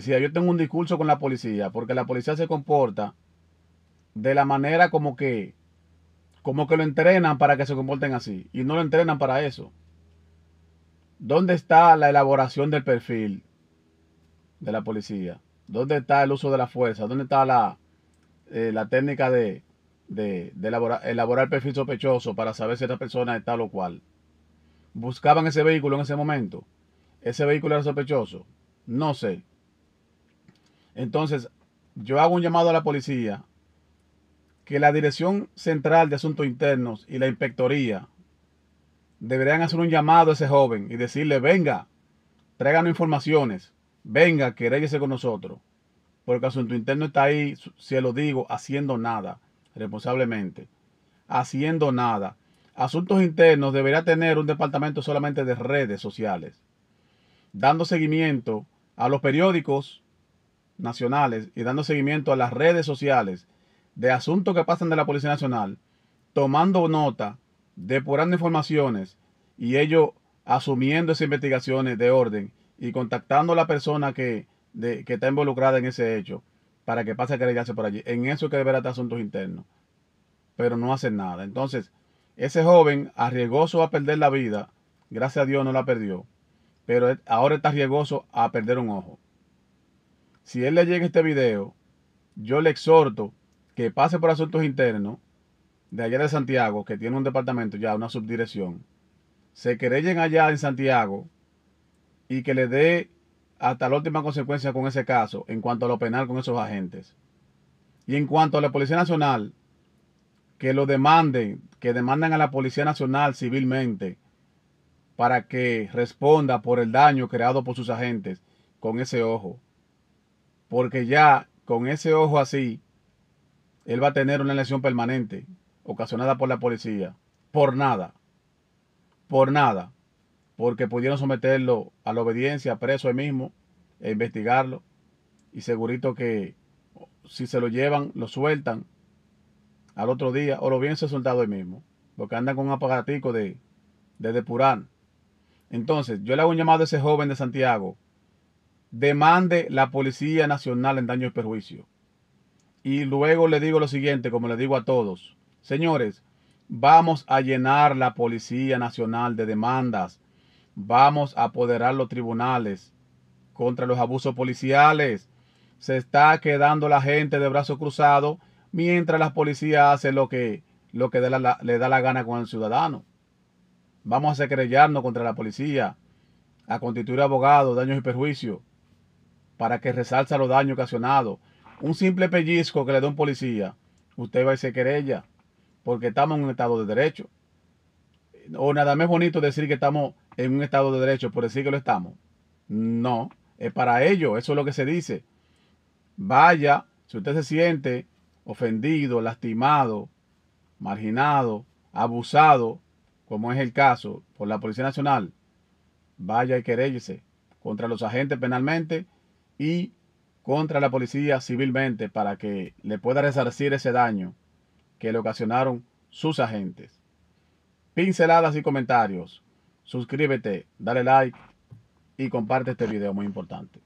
yo tengo un discurso con la policía, porque la policía se comporta de la manera como que, como que lo entrenan para que se comporten así, y no lo entrenan para eso. ¿Dónde está la elaboración del perfil de la policía? ¿Dónde está el uso de la fuerza? ¿Dónde está la, eh, técnica de, de, elaborar, el perfil sospechoso para saber si esta persona es tal o cual? ¿Buscaban ese vehículo en ese momento? ¿Ese vehículo era sospechoso? No sé. Entonces, yo hago un llamado a la policía que la Dirección Central de Asuntos Internos y la Inspectoría deberían hacer un llamado a ese joven y decirle, venga, tráiganos informaciones, venga, queréguese con nosotros, porque Asunto Interno está ahí, se lo digo, haciendo nada, responsablemente, haciendo nada. Asuntos Internos debería tener un departamento solamente de redes sociales, dando seguimiento a los periódicos, nacionales y dando seguimiento a las redes sociales de asuntos que pasan de la Policía Nacional, tomando nota, depurando informaciones y ellos asumiendo esas investigaciones de orden y contactando a la persona que, está involucrada en ese hecho para que pase a querellarse por allí. En eso que deberá estar asuntos internos. Pero no hacen nada. Entonces, ese joven arriesgoso a perder la vida, gracias a Dios no la perdió, pero ahora está arriesgoso a perder un ojo si él le llega este video, yo le exhorto que pase por asuntos internos de allá de Santiago, que tiene un departamento ya, una subdirección, se querellen allá en Santiago y que le dé hasta la última consecuencia con ese caso en cuanto a lo penal con esos agentes. Y en cuanto a la Policía Nacional, que lo demanden, que demandan a la Policía Nacional civilmente para que responda por el daño creado por sus agentes con ese ojo porque ya con ese ojo así, él va a tener una lesión permanente ocasionada por la policía. Por nada. Por nada. Porque pudieron someterlo a la obediencia, preso él mismo, e investigarlo. Y segurito que si se lo llevan, lo sueltan al otro día o lo bien se soltado él mismo. Porque andan con un aparatico de, de depurar. Entonces, yo le hago un llamado a ese joven de Santiago demande la Policía Nacional en daño y perjuicio. Y luego le digo lo siguiente, como le digo a todos, señores, vamos a llenar la Policía Nacional de demandas, vamos a apoderar los tribunales contra los abusos policiales. Se está quedando la gente de brazos cruzados mientras la policía hace lo que, lo que le da la gana con el ciudadano. Vamos a secrellarnos contra la policía, a constituir abogados, daños y perjuicios para que resalza los daños ocasionados. Un simple pellizco que le da un policía, usted va a se querella, porque estamos en un estado de derecho. O nada más bonito decir que estamos en un estado de derecho por decir que lo estamos. No, es para ello, eso es lo que se dice. Vaya, si usted se siente ofendido, lastimado, marginado, abusado, como es el caso por la Policía Nacional, vaya y querellese contra los agentes penalmente y contra la policía civilmente para que le pueda resarcir ese daño que le ocasionaron sus agentes. Pinceladas y comentarios. Suscríbete, dale like y comparte este video muy importante.